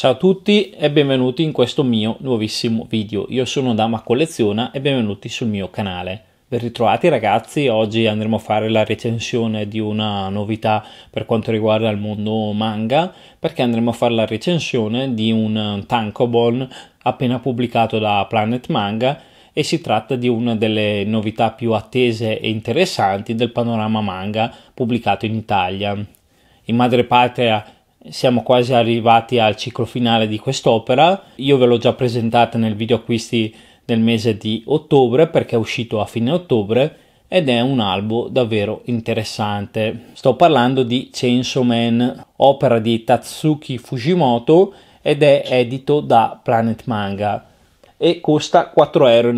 Ciao a tutti e benvenuti in questo mio nuovissimo video. Io sono Dama Colleziona e benvenuti sul mio canale. Ben ritrovati ragazzi, oggi andremo a fare la recensione di una novità per quanto riguarda il mondo manga, perché andremo a fare la recensione di un tankobon appena pubblicato da Planet Manga e si tratta di una delle novità più attese e interessanti del panorama manga pubblicato in Italia. In madrepatria siamo quasi arrivati al ciclo finale di quest'opera. Io ve l'ho già presentata nel video acquisti del mese di ottobre perché è uscito a fine ottobre ed è un albo davvero interessante. Sto parlando di Chainsaw Man, opera di Tatsuki Fujimoto ed è edito da Planet Manga e costa 4,90 euro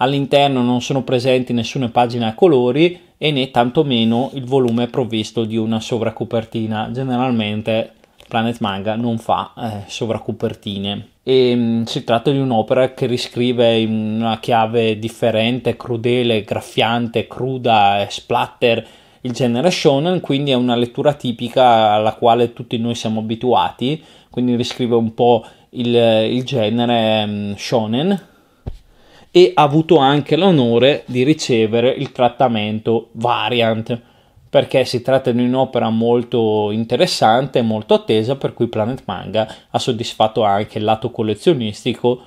All'interno non sono presenti nessuna pagina a colori e né tantomeno il volume provvisto di una sovracopertina. Generalmente Planet Manga non fa eh, sovracopertine. E, mh, mm, si tratta di un'opera che riscrive in una chiave differente, crudele, graffiante, cruda, eh, splatter il genere shonen, quindi è una lettura tipica alla quale tutti noi siamo abituati, quindi riscrive un po' il, il genere mh, mm, shonen e ha avuto anche l'onore di ricevere il trattamento Variant perché si tratta di un'opera molto interessante, e molto attesa, per cui Planet Manga ha soddisfatto anche il lato collezionistico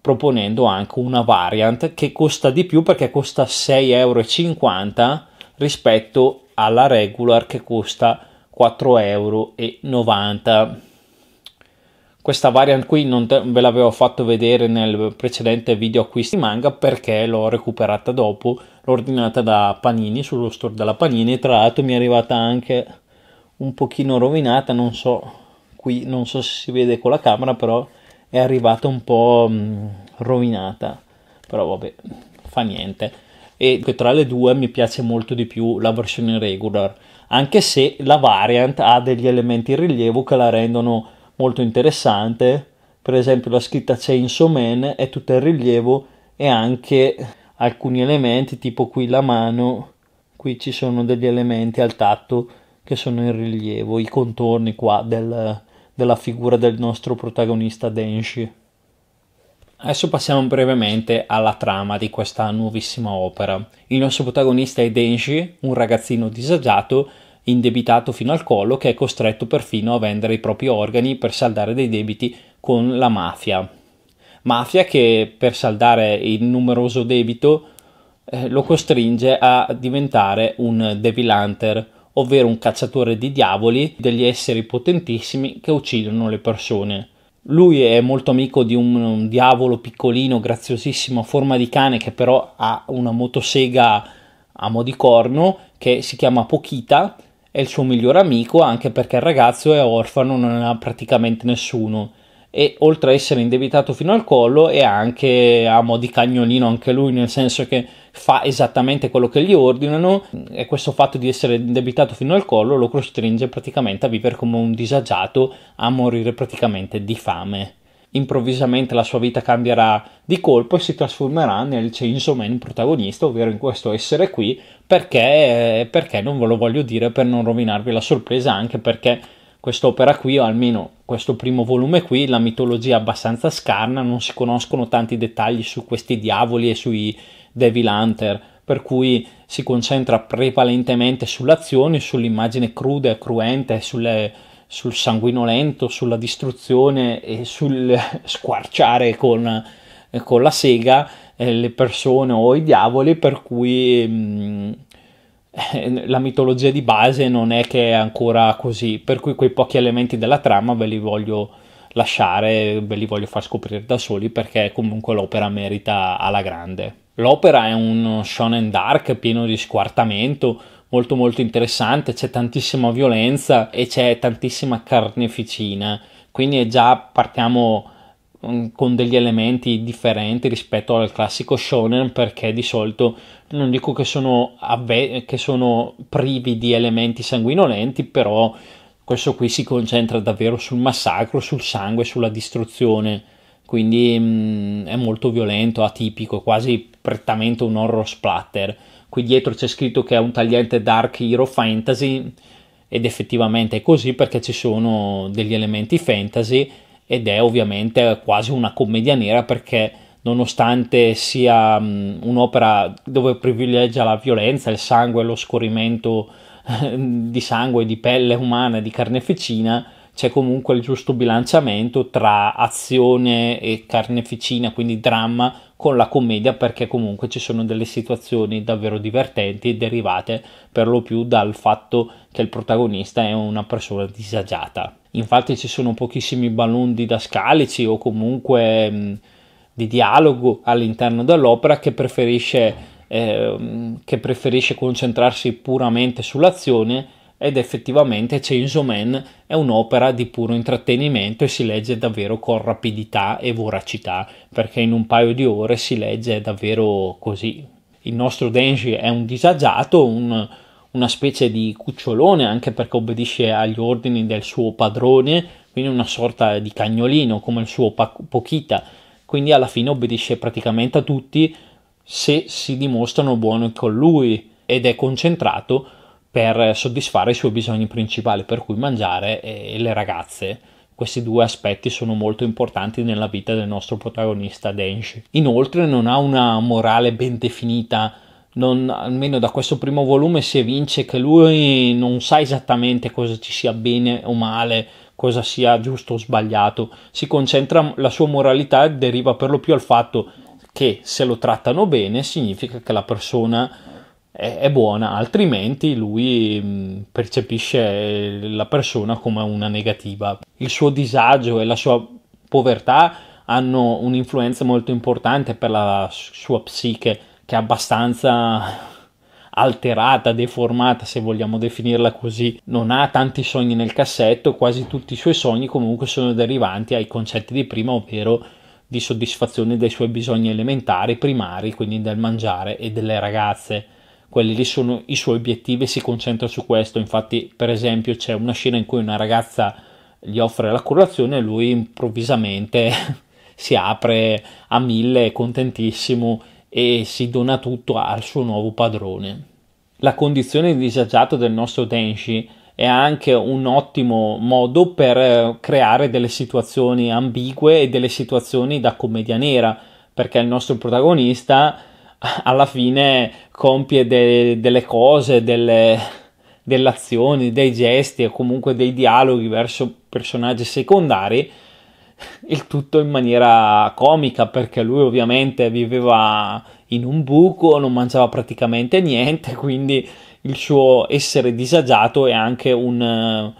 proponendo anche una variant che costa di più perché costa 6,50 euro rispetto alla regular che costa 4,90 euro. Questa variant qui non te- ve l'avevo fatto vedere nel precedente video acquisti manga perché l'ho recuperata dopo, l'ho ordinata da Panini, sullo store della Panini, tra l'altro mi è arrivata anche un pochino rovinata, non so, qui non so se si vede con la camera, però è arrivata un po' mm, rovinata, però vabbè, fa niente. E tra le due mi piace molto di più la versione regular, anche se la variant ha degli elementi in rilievo che la rendono molto interessante, per esempio la scritta Chainsaw Man è tutta in rilievo e anche alcuni elementi tipo qui la mano, qui ci sono degli elementi al tatto che sono in rilievo, i contorni qua del, della figura del nostro protagonista Denshi. Adesso passiamo brevemente alla trama di questa nuovissima opera. Il nostro protagonista è Denshi, un ragazzino disagiato indebitato fino al collo che è costretto perfino a vendere i propri organi per saldare dei debiti con la mafia. Mafia che per saldare il numeroso debito eh, lo costringe a diventare un Devil Hunter, ovvero un cacciatore di diavoli, degli esseri potentissimi che uccidono le persone. Lui è molto amico di un, un diavolo piccolino, graziosissimo, a forma di cane, che però ha una motosega a mo' di corno, che si chiama Pochita, è il suo migliore amico anche perché il ragazzo è orfano, non ha praticamente nessuno e oltre a essere indebitato fino al collo è anche a mo' di cagnolino anche lui nel senso che fa esattamente quello che gli ordinano e questo fatto di essere indebitato fino al collo lo costringe praticamente a vivere come un disagiato a morire praticamente di fame improvvisamente la sua vita cambierà di colpo e si trasformerà nel Chainsaw Man protagonista, ovvero in questo essere qui, perché, perché non ve lo voglio dire per non rovinarvi la sorpresa, anche perché quest'opera qui, o almeno questo primo volume qui, la mitologia è abbastanza scarna, non si conoscono tanti dettagli su questi diavoli e sui Devil Hunter, per cui si concentra prevalentemente sull'azione, sull'immagine cruda e cruente, sulle sul sanguinolento, sulla distruzione e sul squarciare con, con la sega eh, le persone o i diavoli, per cui mh, mm, eh, la mitologia di base non è che è ancora così, per cui quei pochi elementi della trama ve li voglio lasciare, ve li voglio far scoprire da soli perché comunque l'opera merita alla grande. L'opera è un shonen dark pieno di squartamento, molto molto interessante, c'è tantissima violenza e c'è tantissima carneficina, quindi già partiamo mm, con degli elementi differenti rispetto al classico shonen perché di solito non dico che sono, avve- che sono privi di elementi sanguinolenti però questo qui si concentra davvero sul massacro, sul sangue, sulla distruzione quindi mh, mm, è molto violento, atipico, quasi prettamente un horror splatter qui dietro c'è scritto che è un tagliente Dark Hero Fantasy ed effettivamente è così perché ci sono degli elementi fantasy ed è ovviamente quasi una commedia nera perché nonostante sia un'opera dove privilegia la violenza, il sangue, lo scorrimento di sangue, di pelle umana, di carneficina, c'è comunque il giusto bilanciamento tra azione e carneficina, quindi dramma, con la commedia, perché comunque ci sono delle situazioni davvero divertenti derivate per lo più dal fatto che il protagonista è una persona disagiata. Infatti ci sono pochissimi balloon didascalici o comunque mh, mm, di dialogo all'interno dell'opera che preferisce, eh, che preferisce concentrarsi puramente sull'azione ed effettivamente Chainsaw Man è un'opera di puro intrattenimento e si legge davvero con rapidità e voracità perché in un paio di ore si legge davvero così. Il nostro Denji è un disagiato, un, una specie di cucciolone anche perché obbedisce agli ordini del suo padrone, quindi una sorta di cagnolino come il suo pa- Pochita, quindi alla fine obbedisce praticamente a tutti se si dimostrano buoni con lui ed è concentrato per soddisfare i suoi bisogni principali, per cui mangiare e le ragazze. Questi due aspetti sono molto importanti nella vita del nostro protagonista Denshi. Inoltre non ha una morale ben definita, non, almeno da questo primo volume si evince che lui non sa esattamente cosa ci sia bene o male, cosa sia giusto o sbagliato. Si concentra, la sua moralità deriva per lo più dal fatto che se lo trattano bene significa che la persona è, buona, altrimenti lui mm, percepisce la persona come una negativa. Il suo disagio e la sua povertà hanno un'influenza molto importante per la sua psiche, che è abbastanza alterata, deformata, se vogliamo definirla così, non ha tanti sogni nel cassetto, quasi tutti i suoi sogni comunque sono derivanti ai concetti di prima, ovvero di soddisfazione dei suoi bisogni elementari, primari, quindi del mangiare e delle ragazze quelli lì sono i suoi obiettivi e si concentra su questo. Infatti, per esempio, c'è una scena in cui una ragazza gli offre la colazione e lui improvvisamente si apre a mille, contentissimo e si dona tutto al suo nuovo padrone. La condizione di disagiato del nostro Denshi è anche un ottimo modo per eh, creare delle situazioni ambigue e delle situazioni da commedia nera, perché il nostro protagonista alla fine compie de- delle cose, delle, delle azioni, dei gesti o comunque dei dialoghi verso personaggi secondari, il tutto in maniera comica perché lui ovviamente viveva in un buco, non mangiava praticamente niente, quindi il suo essere disagiato è anche un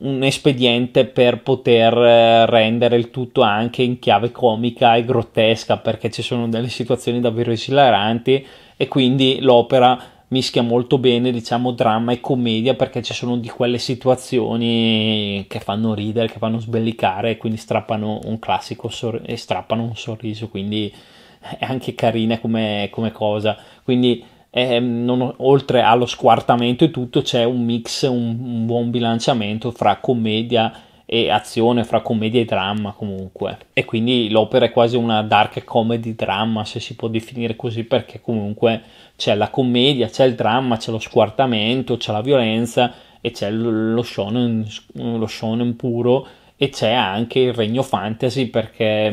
un espediente per poter eh, rendere il tutto anche in chiave comica e grottesca perché ci sono delle situazioni davvero esilaranti e quindi l'opera mischia molto bene diciamo dramma e commedia perché ci sono di quelle situazioni che fanno ridere, che fanno sbellicare e quindi strappano un classico sor- e strappano un sorriso quindi è anche carina come, come cosa quindi eh, non, oltre allo squartamento e tutto c'è un mix, un, un, buon bilanciamento fra commedia e azione, fra commedia e dramma comunque. E quindi l'opera è quasi una dark comedy dramma, se si può definire così, perché comunque c'è la commedia, c'è il dramma, c'è lo squartamento, c'è la violenza e c'è lo shonen, lo shonen puro e c'è anche il regno fantasy perché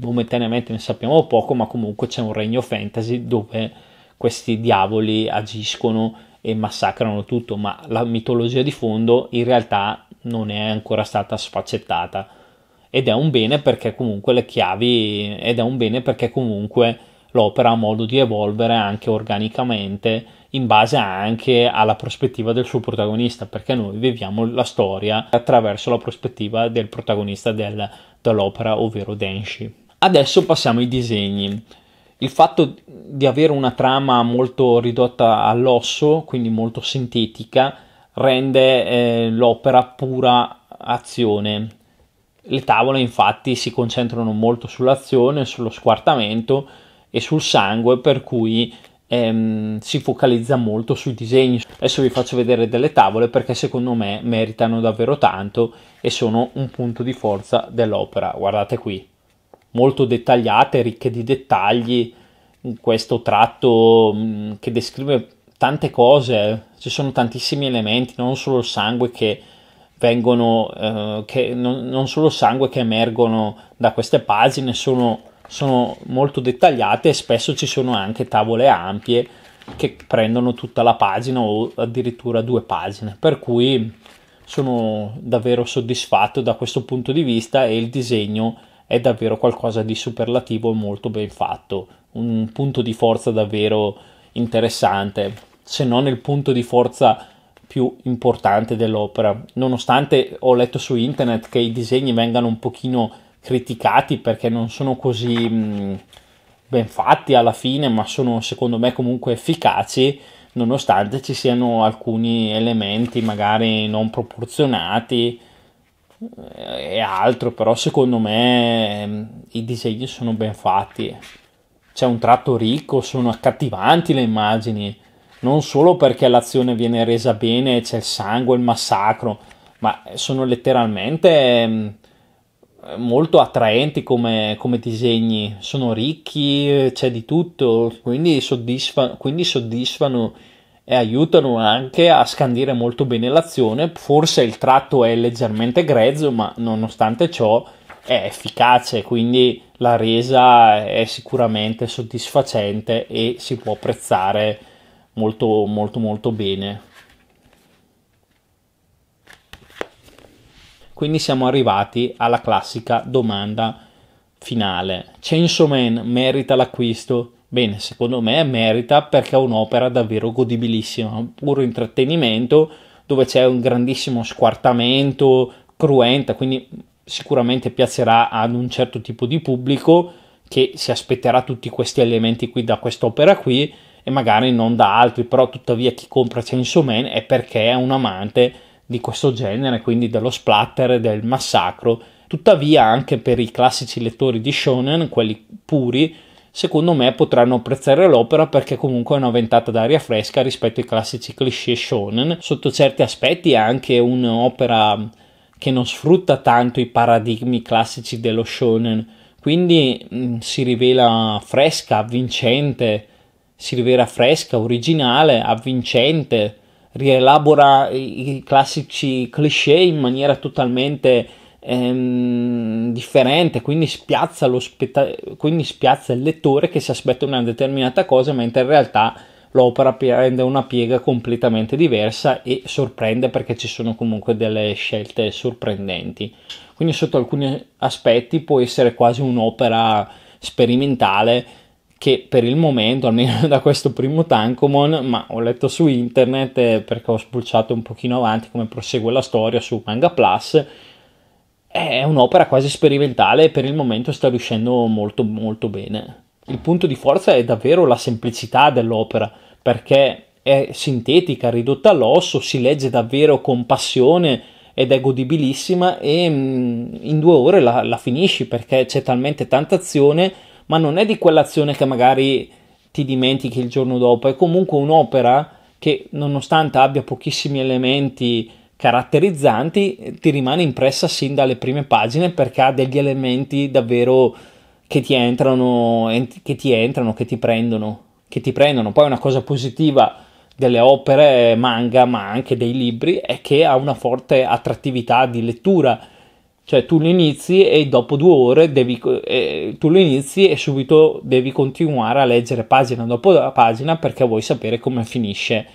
momentaneamente mm, ne sappiamo poco, ma comunque c'è un regno fantasy dove questi diavoli agiscono e massacrano tutto, ma la mitologia di fondo in realtà non è ancora stata sfaccettata ed è un bene perché comunque le chiavi ed è un bene perché comunque l'opera ha modo di evolvere anche organicamente in base anche alla prospettiva del suo protagonista, perché noi viviamo la storia attraverso la prospettiva del protagonista del, dell'opera, ovvero Denshi. Adesso passiamo ai disegni il fatto di avere una trama molto ridotta all'osso, quindi molto sintetica, rende eh, l'opera pura azione. Le tavole infatti si concentrano molto sull'azione, sullo squartamento e sul sangue, per cui ehm, si focalizza molto sui disegni. Adesso vi faccio vedere delle tavole perché secondo me meritano davvero tanto e sono un punto di forza dell'opera. Guardate qui molto dettagliate, ricche di dettagli, questo tratto mm, che descrive tante cose, ci sono tantissimi elementi, non solo il sangue che vengono, eh, che non, non, solo sangue che emergono da queste pagine, sono, sono molto dettagliate e spesso ci sono anche tavole ampie che prendono tutta la pagina o addirittura due pagine, per cui sono davvero soddisfatto da questo punto di vista e il disegno è è davvero qualcosa di superlativo e molto ben fatto, un punto di forza davvero interessante, se non il punto di forza più importante dell'opera. Nonostante ho letto su internet che i disegni vengano un pochino criticati perché non sono così mh, mm, ben fatti alla fine, ma sono secondo me comunque efficaci, nonostante ci siano alcuni elementi magari non proporzionati, e altro, però secondo me ehm, i disegni sono ben fatti. C'è un tratto ricco, sono accattivanti le immagini, non solo perché l'azione viene resa bene, c'è il sangue, il massacro, ma sono letteralmente ehm, molto attraenti come, come disegni, sono ricchi, c'è di tutto, quindi, soddisfa, quindi soddisfano e aiutano anche a scandire molto bene l'azione. Forse il tratto è leggermente grezzo, ma nonostante ciò è efficace, quindi la resa è sicuramente soddisfacente e si può apprezzare molto molto molto bene. Quindi siamo arrivati alla classica domanda finale. Chainsaw Man merita l'acquisto? Bene, secondo me merita perché è un'opera davvero godibilissima, un puro intrattenimento dove c'è un grandissimo squartamento, cruenta, quindi sicuramente piacerà ad un certo tipo di pubblico che si aspetterà tutti questi elementi qui da quest'opera qui e magari non da altri, però tuttavia chi compra Chainsaw Man è perché è un amante di questo genere, quindi dello splatter, del massacro. Tuttavia anche per i classici lettori di shonen, quelli puri, secondo me potranno apprezzare l'opera perché comunque è una ventata d'aria fresca rispetto ai classici cliché shonen, sotto certi aspetti è anche un'opera che non sfrutta tanto i paradigmi classici dello shonen, quindi mh, mm, si rivela fresca, avvincente, si rivela fresca, originale, avvincente, rielabora i classici cliché in maniera totalmente ehm, differente, quindi spiazza, lo spetta- quindi spiazza il lettore che si aspetta una determinata cosa, mentre in realtà l'opera prende una piega completamente diversa e sorprende perché ci sono comunque delle scelte sorprendenti. Quindi sotto alcuni aspetti può essere quasi un'opera sperimentale che per il momento, almeno da questo primo Tankomon, ma ho letto su internet eh, perché ho spulciato un pochino avanti come prosegue la storia su Manga Plus, è un'opera quasi sperimentale e per il momento sta riuscendo molto molto bene. Il punto di forza è davvero la semplicità dell'opera, perché è sintetica, ridotta all'osso, si legge davvero con passione ed è godibilissima e mm, in due ore la, la finisci perché c'è talmente tanta azione, ma non è di quell'azione che magari ti dimentichi il giorno dopo, è comunque un'opera che nonostante abbia pochissimi elementi caratterizzanti eh, ti rimane impressa sin dalle prime pagine perché ha degli elementi davvero che ti entrano, che ti, entrano, che ti prendono, che ti prendono. Poi una cosa positiva delle opere manga, ma anche dei libri, è che ha una forte attrattività di lettura. Cioè tu lo inizi e dopo due ore devi, eh, tu lo inizi e subito devi continuare a leggere pagina dopo pagina perché vuoi sapere come finisce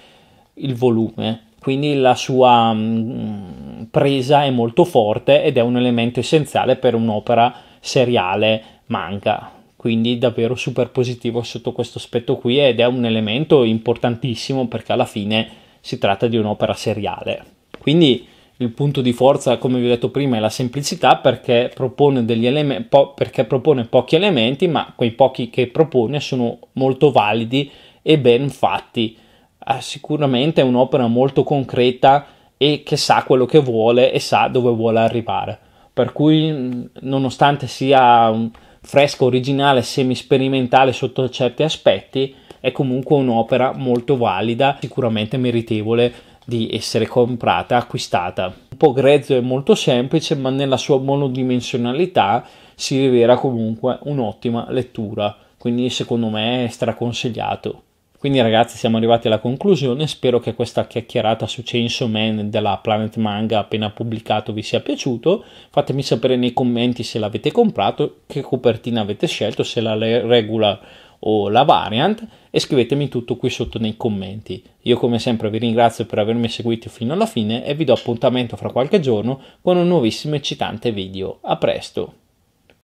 il volume quindi la sua mm, presa è molto forte ed è un elemento essenziale per un'opera seriale manga. Quindi davvero super positivo sotto questo aspetto qui ed è un elemento importantissimo perché alla fine si tratta di un'opera seriale. Quindi il punto di forza, come vi ho detto prima, è la semplicità perché propone, eleme- po- perché propone pochi elementi, ma quei pochi che propone sono molto validi e ben fatti sicuramente è un'opera molto concreta e che sa quello che vuole e sa dove vuole arrivare. Per cui, mm, nonostante sia fresco, originale, semi-sperimentale sotto certi aspetti, è comunque un'opera molto valida, sicuramente meritevole di essere comprata, acquistata. Un po' grezzo e molto semplice, ma nella sua monodimensionalità si rivela comunque un'ottima lettura. Quindi, secondo me, è straconsigliato. Quindi ragazzi siamo arrivati alla conclusione, spero che questa chiacchierata su Chainsaw Man della Planet Manga appena pubblicato vi sia piaciuto, fatemi sapere nei commenti se l'avete comprato, che copertina avete scelto, se la regular o la variant e scrivetemi tutto qui sotto nei commenti. Io come sempre vi ringrazio per avermi seguito fino alla fine e vi do appuntamento fra qualche giorno con un nuovissimo eccitante video. A presto!